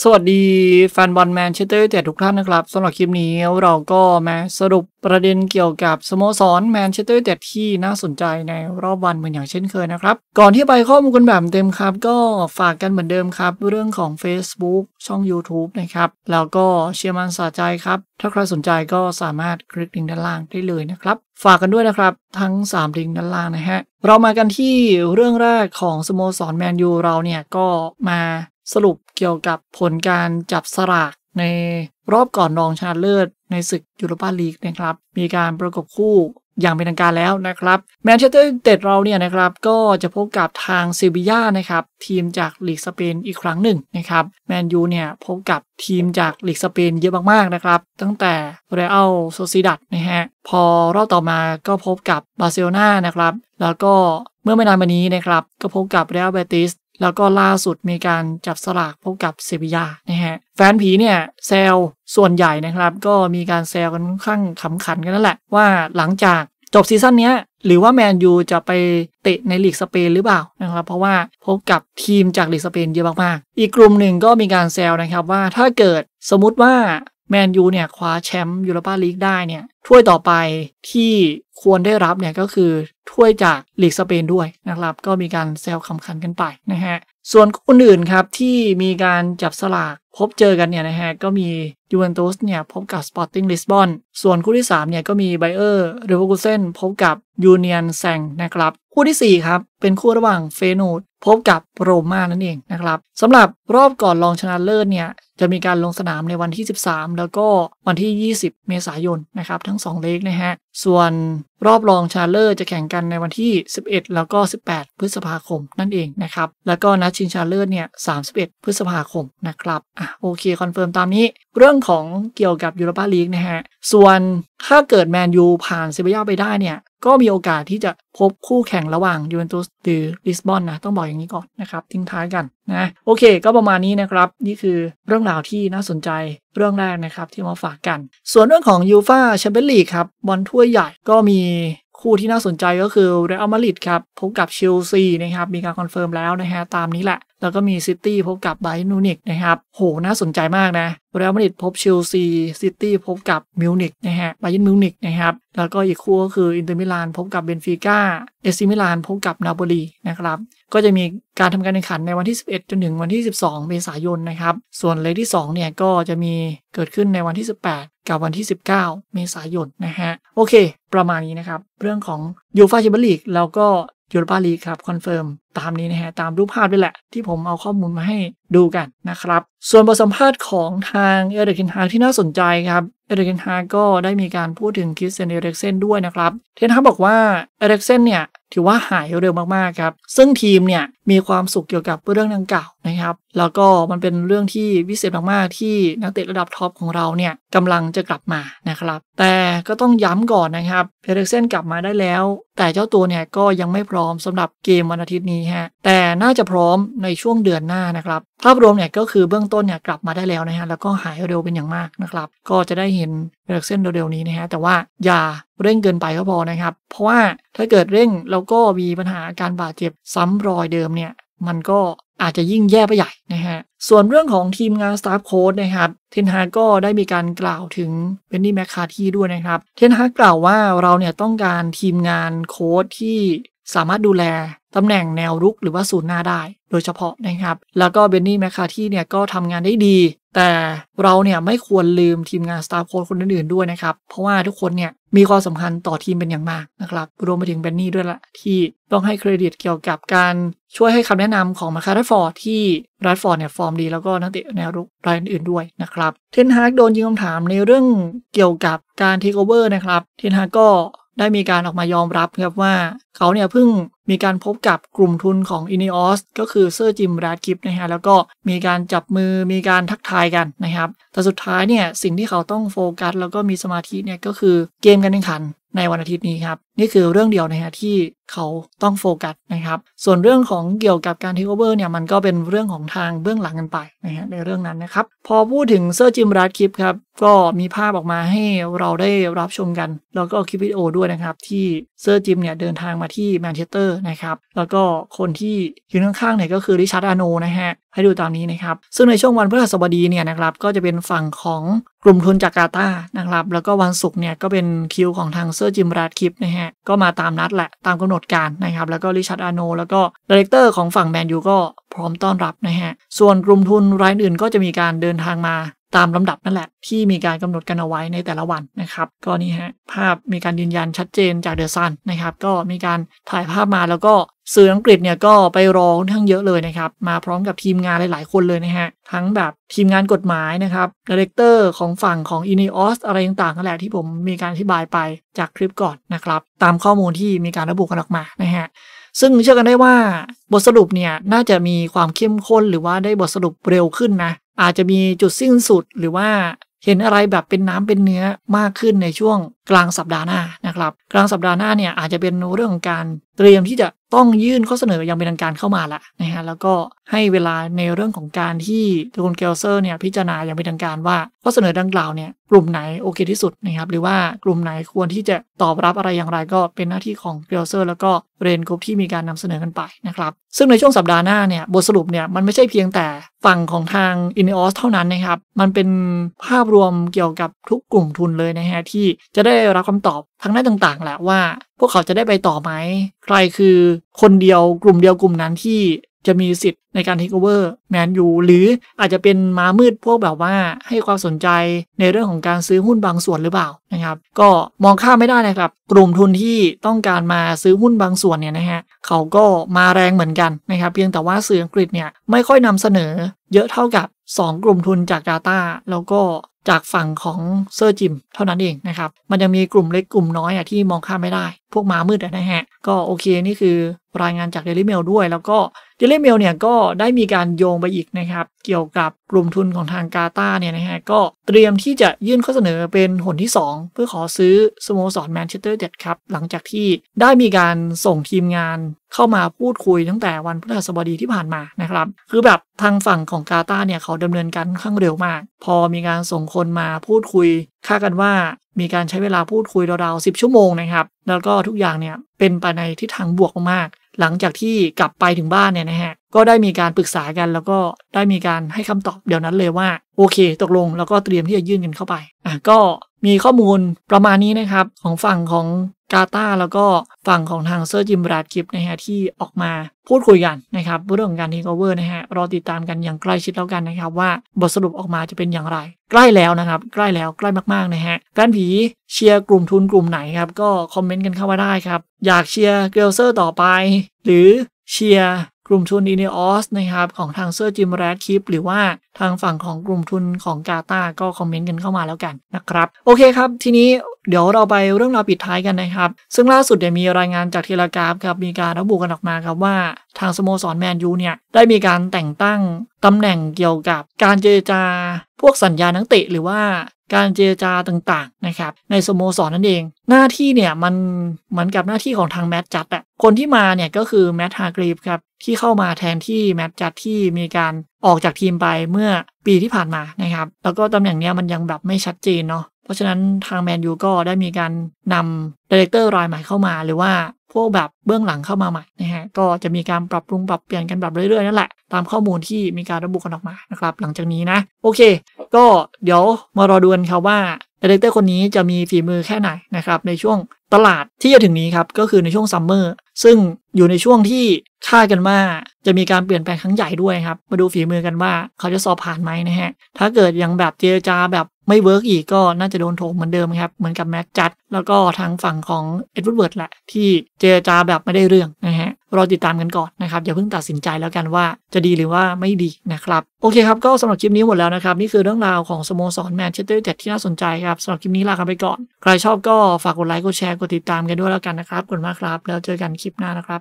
สวัสดี แฟนบอลแมนเชสเตอร์ยูไนเต็ดทุกท่านนะครับสำหรับคลิปนี้เราก็มาสรุปประเด็นเกี่ยวกับ สโมสรแมนเชสเตอร์ยูไนเต็ดที่น่าสนใจในรอบวัน เหมือนอย่างเช่นเคยนะครับ ก่อนที่ไปข้อมูลกันแบบเต็มครับ ก็ฝากกันเหมือนเดิมครับ เรื่องของ Facebook ช่อง YouTube นะครับ แล้วก็เชียร์มันสาใจครับ ถ้าใครสนใจก็สามารถคลิกลิงก์ด้านล่างได้เลยนะครับฝากกันด้วยนะครับ ทั้ง3ลิงก์ด้านล่างนะฮะ เรามากันที่เรื่องแรกของสโมสรแมนยูเราเนี่ยก็มาสรุปเกี่ยวกับผลการจับสลาก ในรอบก่อนรองชนะเลิศในศึกยูโรปาลีกนะครับ มีการประกบคู่อย่างเป็นทางการแล้วนะครับ แมนเชสเตอร์ยูไนเต็ดเราเนี่ยนะครับก็จะพบกับทางซิบีย่านะครับ ทีมจากลีกสเปนอีกครั้งหนึ่งนะครับ แมนยูเนี่ยพบกับทีมจากลีกสเปน เยอะมากๆ นะครับ ตั้งแต่เรอัลโซซิดัดนะฮะ พอรอบต่อมาก็พบกับบาร์เซโลนานะครับ แล้วก็เมื่อไม่นานมานี้นะครับก็พบกับเรอัลเบติสแล้วก็ล่าสุดมีการจับสลากพบกับเซบียานะฮะแฟนผีเนี่ยแซลส่วนใหญ่นะครับก็มีการแซลกันค่อนข้างขำขันกันนั่นแหละ ว่าหลังจากจบซีซั่นนี้หรือว่าแมนยูจะไปเตะในลีกสเปนหรือเปล่านะครับเพราะว่าพบกับทีมจากลีกสเปนเยอะมากๆ อีกกลุ่มหนึ่งก็มีการแซวนะครับว่าถ้าเกิดสมมติว่าแมนยูเนี่ยคว้าแชมป์ยูโรปาลีกได้เนี่ยถ้วยต่อไปที่ควรได้รับเนี่ยก็คือถ้วยจากลีกสเปนด้วยนะครับ ก็มีการแซวคำขันกันไปนะฮะ ส่วนคนอื่นครับที่มีการจับสลากพบเจอกันเนี่ยนะฮะ ก็มียูเวนตุสเนี่ยพบกับสปอร์ติ้งลิสบอนส่วนคู่ที่3เนี่ยก็มีไบเออร์เรเวอร์กูเซนพบกับยูเนียนแซงนะครับ คู่ที่4ครับเป็นคู่ระหว่างเฟโนดพบกับโรม่านั่นเองนะครับสำหรับรอบก่อนรองชนะเลิศเนี่ยจะมีการลงสนามในวันที่ 13 แล้วก็วันที่ 20 เมษายนนะครับทั้งทั้ง2เลขนะฮะส่วนรอบรองชาเลอร์จะแข่งกันในวันที่ 11 แล้วก็ 18 พฤษภาคมนั่นเองนะครับ แล้วก็นัดชิงชาเลอร์เนี่ย 31 พฤษภาคมนะครับอ่ะโอเคคอนเฟิร์มตามนี้เรื่องของเกี่ยวกับยูโรปาลีกนะฮะ ส่วนถ้าเกิดแมนยูผ่านเซบียาไปได้เนี่ย ก็มีโอกาสที่จะพบคู่แข่งระหว่างยูเวนตุสหรือลิสบอนนะ ต้องบอกอย่างนี้ก่อนนะครับทิ้งท้ายกันนะโอเค ก็ประมาณนี้นะครับนี่คือเรื่องราวที่น่าสนใจเรื่องแรกนะครับที่มาฝากกัน ส่วนเรื่องของยูฟาแชมเปี้ยนลีกครับบอลถ้ววยใหญ่ก็มีคู่ที่น่าสนใจก็คือเรอัลมาดริดครับพบกับเชลซีนะครับ มีการคอนเฟิร์มแล้วนะฮะ ตามนี้แหละแล้วก็มีซิตี้พบกับไบร์นูนิกนะครับ โหน่าสนใจมากนะเรอัลมาดริดพบเชลซี ซิตี้พบกับมิวนิกนะฮะไบร์นมิวนิกนะครับ แล้วก็อีกคู่ก็คืออินเตอร์มิลานพบกับเบนฟิก้า เอซิมิลาน พบกับนาโปลีนะครับ ก็จะมีการทำการแข่งขันในวันที่ 11 จนถึงวันที่ 12 เมษายนนะครับ ส่วนเลกที่2เนี่ยก็จะมีเกิดขึ้นในวันที่ 18 กับวันที่ 19 เมษายนนะฮะ โอเค ประมาณนี้นะครับ เรื่องของยูฟาแชมเปี้ยนลีกแล้วก็ยูโรปาลีครับคอนเฟิร์มตามนี้นะฮะตามรูปภาพด้วยแหละ ที่ผมเอาข้อมูลมาให้ดูกันนะครับ ส่วนบทสัมภาษณ์ของทางเอเดรคินฮาที่น่าสนใจครับเอริกเทนฮาก็ได้มีการพูดถึงคริสเตนเอเริกเซนด้วยนะครับ เทนฮาบอกว่าเอเริกเซนเนี่ยถือว่าหายเร็วมากๆครับ ซึ่งทีมเนี่ยมีความสุขเกี่ยวกับเรื่องดังกล่าวนะครับ แล้วก็มันเป็นเรื่องที่วิเศษมากๆ ที่นักเตะระดับท็อปของเราเนี่ยกำลังจะกลับมานะครับ แต่ก็ต้องย้ำก่อนนะครับ เอเริกเซนกลับมาได้แล้ว แต่เจ้าตัวเนี่ยก็ยังไม่พร้อมสำหรับเกมวันอาทิตย์นี้ฮะแต่น่าจะพร้อมในช่วงเดือนหน้านะครับ ภาพรวมเนี่ยก็คือเบื้องต้น เนี่ย กลับมาได้แล้วนะฮะ แล้วก็หายเร็วเป็นอย่างมากนะครับ ก็จะได้เห็นเรอกเส้นเร็วๆนี้นะฮะ แต่ว่าอย่าเร่งเกินไปก็พอนะครับ เพราะว่าถ้าเกิดเร่งแล้วก็มีปัญหาการบาดเจ็บซ้ำรอยเดิมเนี่ย มันก็อาจจะยิ่งแย่ไปใหญ่นะฮะ ส่วนเรื่องของทีมงานสตาฟโค้ดนะครับ เทนฮาก็ได้มีการกล่าวถึงเบนนี่แมคคาที่ด้วยนะครับ เทนฮากล่าวว่าเราเนี่ยต้องการทีมงานโค้ดที่สามารถดูแลตำแหน่งแนวรุกหรือว่าศูนย์หน้าได้โดยเฉพาะนะครับ แล้วก็เบนนี่แมคคาที่เนี่ยก็ทำงานได้ดี แต่เราเนี่ยไม่ควรลืมทีมงานสตาร์โค้ดคนอื่นๆด้วยนะครับ เพราะว่าทุกคนเนี่ยมีความสำคัญต่อทีมเป็นอย่างมากนะครับ รวมไปถึงเบนนี่ด้วยละที่ต้องให้เครดิตเกี่ยวกับการช่วยให้คำแนะนำของมาคาร์ฟอร์ดที่รัดฟอร์ดเนี่ยฟอร์มดีแล้วก็นักเตะแนวรุกรายอื่นๆด้วยนะครับเทนฮากโดนยิงคำถามในเรื่องเกี่ยวกับการเทคโอเวอร์นะครับเทนฮากก็ได้มีการออกมายอมรับครับว่าเขาเนี่ยเพิ่งมีการพบกับกลุ่มทุนของ i n e o s ก็คือเซอร์จิมแรดกิฟนะฮะแล้วก็มีการจับมือมีการทักทายกันนะครับ แต่สุดท้ายเนี่ย สิ่งที่เขาต้องโฟกัสแล้วก็มีสมาธิเนี่ยก็คือเกมการแข่งขันในวันอาทิตย์นี้ครับนี่คือเรื่องเดียวนะฮะที่เขาต้องโฟกัสนะครับ ส่วนเรื่องของเกี่ยวกับการเทคโอเวอร์เนี่ยมันก็เป็นเรื่องของทางเบื้องหลังกันไปนะฮะในเรื่องนั้นนะครับพอพูดถึงเซอร์จิมรัดคลิปครับก็มีภาพออกมาให้เราได้รับชมกัน แล้วก็คลิปวิดีโอ ด้วยนะครับ ที่เซอร์จิมเนี่ย เดินทางมาที่แมนเชสเตอร์นะครับ แล้วก็คนที่อยู่ข้างๆเนี่ย ก็คือริชาร์ดอาโนนะฮะ ให้ดูตามนี้นะครับซึ่งในช่วงวันพฤหัสบดีเนี่ย นะครับ ก็จะเป็นฝั่งของกลุ่มทุนจาการ์ตานะครับ แล้วก็วันศุกร์เนี่ย ก็เป็นคิวของทางเซอร์จิมราดคิปนะฮะก็มาตามนัดแหละตามกำหนดการนะครับแล้วก็ริชาร์ดอาโนแล้วก็ดีเลกเตอร์ของฝั่งแมนยูก็พร้อมต้อนรับนะฮะส่วนกลุ่มทุนรายอื่น ก็จะมีการเดินทางมาตามลำดับนั่นแหละ ที่มีการกำหนดกันเอาไว้ในแต่ละวันนะครับ ก็นี่ฮะ ภาพมีการยืนยันชัดเจนจากเดอะซันนะครับก็มีการถ่ายภาพมาแล้วก็สื่ออังกฤษเนี่ยก็ไปรอค่อนข้างเยอะเลยนะครับ มาพร้อมกับทีมงานหลาย ๆ คนเลยนะฮะ ทั้งแบบทีมงานกฎหมายนะครับดีเลกเตอร์ของฝั่งของอินิออสอะไรต่างๆนั่นแหละที่ผมมีการอธิบายไปจากคลิปก่อนนะครับตามข้อมูลที่มีการระบุกันออกมานะฮะซึ่งเชื่อกันได้ว่าบทสรุปเนี่ยน่าจะมีความเข้มข้น หรือว่าได้บทสรุปเร็วขึ้นนะอาจจะมีจุดสิ้นสุดหรือว่า เห็นอะไรแบบเป็นน้ำเป็นเนื้อมากขึ้นในช่วงกลางสัปดาห์หน้านะครับกลางสัปดาห์หน้าเนี่ยอาจจะเป็นเรื่องของการเตรียมที่จะต้องยื่นข้อเสนออย่างเป็นทางการเข้ามาละนะฮะแล้วก็ให้เวลาในเรื่องของการที่ทุนเกลเซอร์เนี่ยพิจารณาอย่างเป็นทางการว่า ข้อเสนอดังกล่าวเนี่ยกลุ่มไหนโอเคที่สุดนะครับหรือว่ากลุ่มไหนควรที่จะตอบรับอะไรอย่างไร ก็เป็นหน้าที่ของเกลเซอร์ แล้วก็เรนกรุ๊ปที่มีการนำเสนอกันไปนะครับซึ่งในช่วงสัปดาห์หน้าเนี่ยบทสรุปเนี่ยมันไม่ใช่เพียงแต่ฝั่งของทาง i n e o s เท่านั้นนะครับ มันเป็นภาพรวมเกี่ยวกับทุกกลุ่มทุนเลยนะฮะ ที่จะได้รับคำตอบทั้งด้านต่างๆ แหละว่า พวกเขาจะได้ไปต่อไหม ใครคือคนเดียวกลุ่มเดียวกลุ่มนั้นที่จะมีสิทธิ์ในการเทคเวอร์แมนยูหรืออาจจะเป็นมามืดพวกแบบว่า ให้ความสนใจในเรื่องของการซื้อหุ้นบางส่วนหรือเปล่านะครับ ก็มองข้ามไม่ได้นะครับ กลุ่มทุนที่ต้องการมาซื้อหุ้นบางส่วนเนี่ยนะฮะเขาก็มาแรงเหมือนกันนะครับ เพียงแต่ว่าสื่ออังกฤษเนี่ยไม่ค่อยนำเสนอ เยอะเท่ากับ 2 กลุ่มทุนจากกาตาแล้วก็จากฝั่งของเซอร์จิมเท่านั้นเองนะครับมันยังมีกลุ่มเล็กกลุ่มน้อยอะที่มองข้ามไม่ได้ พวกมามืดนะฮะ ก็โอเคนี่คือรายงานจาก Daily Mail ด้วย แล้วก็ Daily Mail เนี่ยก็ได้มีการโยงไปอีกนะครับ เกี่ยวกับกลุ่มทุนของทางกาตาเนี่ยนะฮะก็เตรียมที่จะยื่นข้อเสนอเป็นหนที่ 2 เพื่อขอซื้อสโมสรแมนเชสเตอร์เด็ดครับหลังจากที่ได้มีการส่งทีมงานเข้ามาพูดคุยตั้งแต่วันพฤหัสบดีที่ผ่านมานะครับ คือแบบทางฝั่งของกาตาเนี่ยเขาดำเนินการค่อนข้างเร็วมาก พอมีการส่งคนมาพูดคุยคาดกันว่ามีการใช้เวลาพูดคุยราวๆิบชั่วโมงนะครับแล้วก็ทุกอย่างเนี่ยเป็นไปในทิศทางบวกมากหลังจากที่กลับไปถึงบ้านเนี่ยนะฮะก็ได้มีการปรึกษากันแล้วก็ได้มีการให้คำตอบเดี๋ยวนั้นเลยว่าโอเค ตกลงแล้วก็เตรียมที่จะยื่นกันเข้าไปอ่ะก็มีข้อมูลประมาณนี้นะครับของฝั่งของกาตาแล้วก็ฝั่งของทางเซอร์จิมราดกิฟนะฮะที่ออกมาพูดคุยกันนะครับเรื่องการทีโอเวอร์นะฮะรอติดตามกันอย่างใกล้ชิดแล้วกันนะครับว่าบทสรุปออกมาจะเป็นอย่างไร ใกล้แล้วนะครับ ใกล้แล้วใกล้มากๆนะฮะแฟนผีเชียร์กลุ่มทุนกลุ่มไหนครับก็คอมเมนต์กันเข้ามาได้ครับ อยากเชียร์เกลเซอร์ต่อไป หรือเชียร์กลุ่มทุนอีเนออสนะครับของทางเซอร์จิมแรดคิปหรือว่าทางฝั่งของกลุ่มทุนของกาตา ก็คอมเมนต์กันเข้ามาแล้วกันนะครับ โอเคครับ ทีนี้เดี๋ยวเราไปเรื่องราวปิดท้ายกันนะครับ ซึ่งล่าสุดเนี่ยมีรายงานจากเทเลกราฟครับมีการระบุกันออกมาครับว่าทางสโมสรแมนยูเนี่ยได้มีการแต่งตั้งตำแหน่งเกี่ยวกับการเจรจาพวกสัญญานักเตะหรือว่าการเจรจาต่างๆนะครับใน สโมสรนนั่นเอง หน้าที่เนี่ยมันเหมือนกับหน้าที่ของทาง แมตจัดอะคนที่มาเนี่ยก็คือ แมตฮากรีฟครับที่เข้ามาแทนที่ แมตจัด ที่มีการออกจากทีมไปเมื่อปีที่ผ่านมานะครับแล้วก็ตำแหน่งเนี้ยมันยังแบบไม่ชัดเจนเนาะราะฉะนั้นทางแมนยูก็ได้มีการนำดีเลกเตอร์รายใหม่เข้ามา หรือว่าพวกแบบเบื้องหลังเข้ามาใหม่นะฮะ ก็จะมีการปรับปรุงปรับเปลี่ยนกันแบบเรื่อยๆ นั่นแหละ ตามข้อมูลที่มีการระบุกันออกมานะครับ หลังจากนี้นะ โอเค ก็เดี๋ยวมารอดูกันครับว่าดีเลกเตอร์คนนี้จะมีฝีมือแค่ไหนนะครับ ในช่วงตลาดที่จะถึงนี้ครับก็คือในช่วงซัมเมอร์ซึ่งอยู่ในช่วงที่คาดกันว่าจะมีการเปลี่ยนแปลงครั้งใหญ่ด้วยครับ มาดูฝีมือกันว่า เขาจะสอบผ่านไหมนะฮะ ถ้าเกิดยังแบบเจรจาแบบไม่เวิร์กอีกก็น่าจะโดนโถมเหมือนเดิมครับ เหมือนกับแม็กจัดแล้วก็ทางฝั่งของเอ็ดเวิร์ดแหละที่เจรจาแบบไม่ได้เรื่องนะฮะรอติดตามกันก่อนนะครับ อย่าเพิ่งตัดสินใจแล้วกันว่า จะดีหรือว่าไม่ดีนะครับ โอเคครับก็สำหรับคลิปนี้หมดแล้วนะครับ นี่คือเรื่องราวของสโมสรแมนเชสเตอร์ยูไนเต็ดที่น่าสนใจครับสำหรับคลิปนี้ลากันไปก่อน ใครชอบก็ฝากกดไลค์กดแชร์กดติดตามกันด้วยแล้วกันนะครับขอบคุณมากครับ แล้วเจอกันคลิปหน้านะครับ